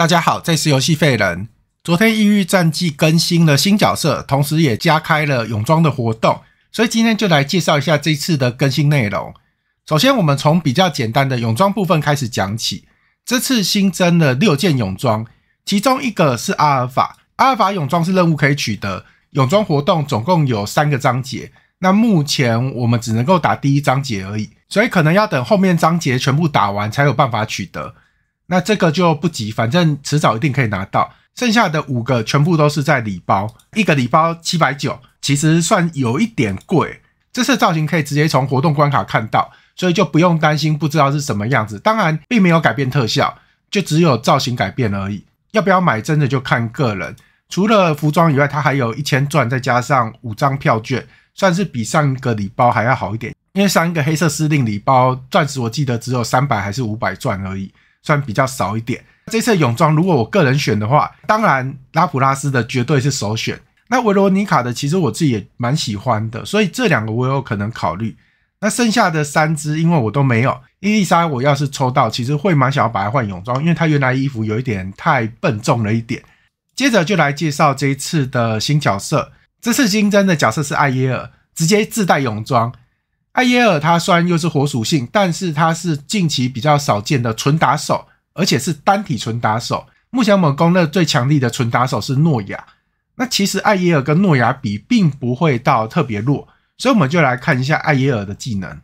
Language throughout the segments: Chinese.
大家好，这是游戏废人。昨天《异域战记》更新了新角色，同时也加开了泳装的活动，所以今天就来介绍一下这次的更新内容。首先，我们从比较简单的泳装部分开始讲起。这次新增了六件泳装，其中一个是阿尔法。阿尔法泳装是任务可以取得。泳装活动总共有三个章节，那目前我们只能够打第一章节而已，所以可能要等后面章节全部打完才有办法取得。那这个就不急，反正迟早一定可以拿到。剩下的五个全部都是在礼包，一个礼包七百九，其实算有一点贵。这次造型可以直接从活动关卡看到，所以就不用担心不知道是什么样子。当然，并没有改变特效，就只有造型改变而已。要不要买，真的就看个人。除了服装以外，它还有一千钻，再加上五张票券，算是比上一个礼包还要好一点。因为上一个黑色司令礼包钻石，我记得只有三百还是五百钻而已。算比较少一点。这次泳装如果我个人选的话，当然拉普拉斯的绝对是首选。那维罗妮卡的其实我自己也蛮喜欢的，所以这两个我有可能考虑。那剩下的三支因为我都没有，伊丽莎我要是抽到，其实会蛮想要把它换泳装，因为它原来衣服有一点太笨重了一点。接着就来介绍这一次的新角色，这次新增的角色是艾耶尔，直接自带泳装。艾耶尔他虽然又是火属性，但是他是近期比较少见的纯打手，而且是单体纯打手。目前猛攻的最强力的纯打手是诺亚，那其实艾耶尔跟诺亚比，并不会到特别弱，所以我们就来看一下艾耶尔的技能。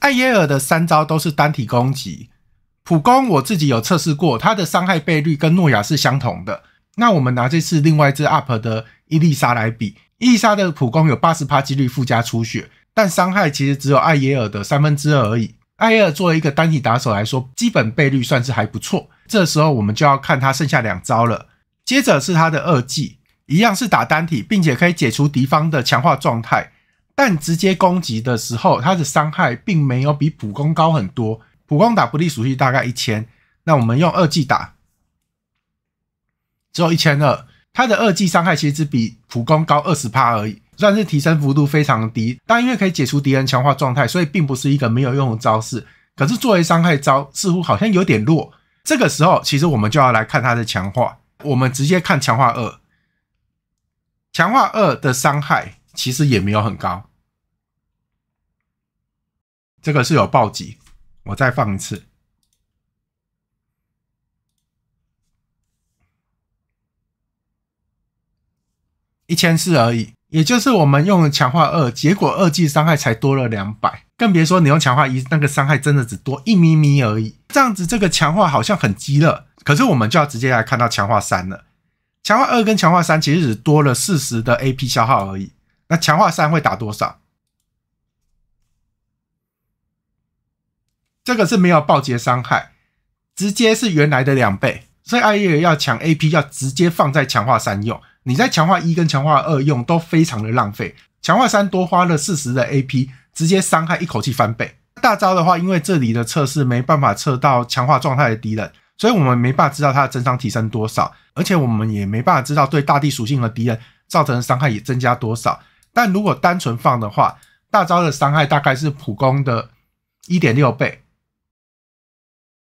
艾耶尔的三招都是单体攻击，普攻我自己有测试过，它的伤害倍率跟诺亚是相同的。那我们拿这次另外一只 UP 的伊丽莎来比，伊丽莎的普攻有八十几率附加出血，但伤害其实只有艾耶尔的三分之二而已。艾耶尔作为一个单体打手来说，基本倍率算是还不错。这时候我们就要看他剩下两招了。接着是他的二技，一样是打单体，并且可以解除敌方的强化状态，但直接攻击的时候，他的伤害并没有比普攻高很多。普攻打不利属性大概一千，那我们用二技打。只有一千二，它的二技伤害其实只比普攻高二十趴而已，算是提升幅度非常低。但因为可以解除敌人强化状态，所以并不是一个没有用的招式。可是作为伤害招，似乎好像有点弱。这个时候，其实我们就要来看它的强化。我们直接看强化二，强化二的伤害其实也没有很高。这个是有暴击，我再放一次。一千四而已，也就是我们用强化二，结果二技伤害才多了两百，更别说你用强化一，那个伤害真的只多一咪咪而已。这样子，这个强化好像很鸡肋，可是我们就要直接来看到强化三了。强化二跟强化三其实只多了四十的 AP 消耗而已，那强化三会打多少？这个是没有暴击伤害，直接是原来的两倍，所以艾叶要抢 AP 要直接放在强化三用。你在强化一跟强化二用都非常的浪费，强化三多花了四十的 A P，直接伤害一口气翻倍。大招的话，因为这里的测试没办法测到强化状态的敌人，所以我们没办法知道他的增伤提升多少，而且我们也没办法知道对大地属性的敌人造成的伤害也增加多少。但如果单纯放的话，大招的伤害大概是普攻的一点六倍，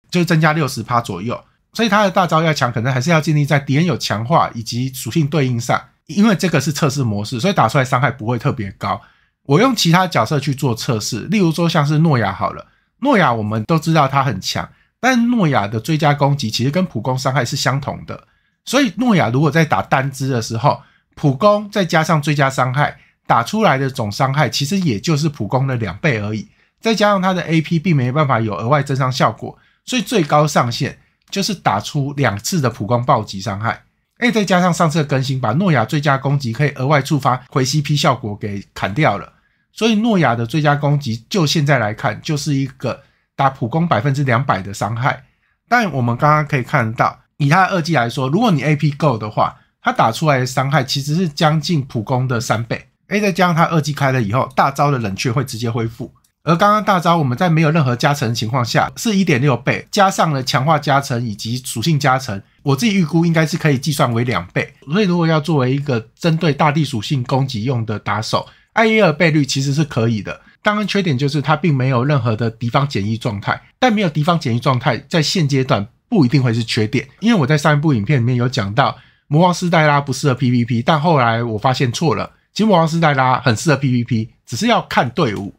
就增加六十趴左右。所以他的大招要强，可能还是要建立在敌人有强化以及属性对应上，因为这个是测试模式，所以打出来伤害不会特别高。我用其他角色去做测试，例如说像是诺亚好了，诺亚我们都知道他很强，但诺亚的追加攻击其实跟普攻伤害是相同的，所以诺亚如果在打单支的时候，普攻再加上追加伤害打出来的总伤害，其实也就是普攻的两倍而已。再加上他的 AP 并没有办法有额外增伤效果，所以最高上限。就是打出两次的普攻暴击伤害，哎，再加上上次的更新把诺亚最佳攻击可以额外触发回 C P 效果给砍掉了，所以诺亚的最佳攻击就现在来看就是一个打普攻百分之两百的伤害。但我们刚刚可以看到，以他的二技来说，如果你 A P 够的话，他打出来的伤害其实是将近普攻的三倍。哎，再加上他二技开了以后，大招的冷却会直接恢复。而刚刚大招我们在没有任何加成情况下是一点六倍，加上了强化加成以及属性加成，我自己预估应该是可以计算为两倍。所以如果要作为一个针对大地属性攻击用的打手，艾耶尔倍率其实是可以的。当然缺点就是它并没有任何的敌方减益状态，但没有敌方减益状态在现阶段不一定会是缺点，因为我在上一部影片里面有讲到魔王斯黛拉不适合 PVP，但后来我发现错了，其实魔王斯黛拉很适合 PVP，只是要看队伍。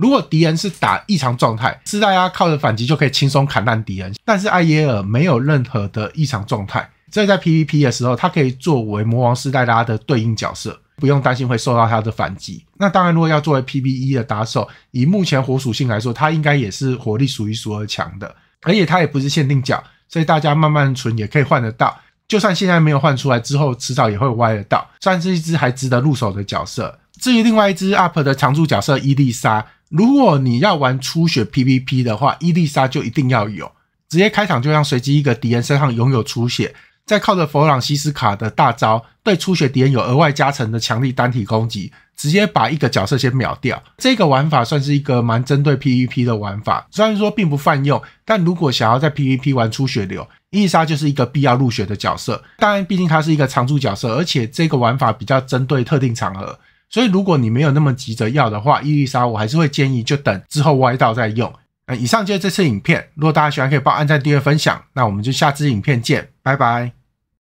如果敌人是打异常状态，斯黛拉靠着反击就可以轻松砍烂敌人。但是艾耶尔没有任何的异常状态，所以在 PVP 的时候，它可以作为魔王斯黛拉的对应角色，不用担心会受到他的反击。那当然，如果要作为 PVE 的打手，以目前火属性来说，它应该也是火力数一数二强的，而且它也不是限定角，所以大家慢慢存也可以换得到。就算现在没有换出来，之后迟早也会歪得到，算是一只还值得入手的角色。至于另外一只 UP 的常驻角色伊丽莎。如果你要玩初血 PVP 的话，伊丽莎就一定要有，直接开场就让随机一个敌人身上拥有出血，再靠着弗朗西斯卡的大招对初血敌人有额外加成的强力单体攻击，直接把一个角色先秒掉。这个玩法算是一个蛮针对 PVP 的玩法，虽然说并不泛用，但如果想要在 PVP 玩出血流，伊丽莎就是一个必要入选的角色。当然，毕竟它是一个常驻角色，而且这个玩法比较针对特定场合。所以，如果你没有那么急着要的话，伊丽莎我还是会建议就等之后歪到再用。那以上就是这次影片，如果大家喜欢，可以帮按赞、订阅、分享。那我们就下支影片见，拜拜。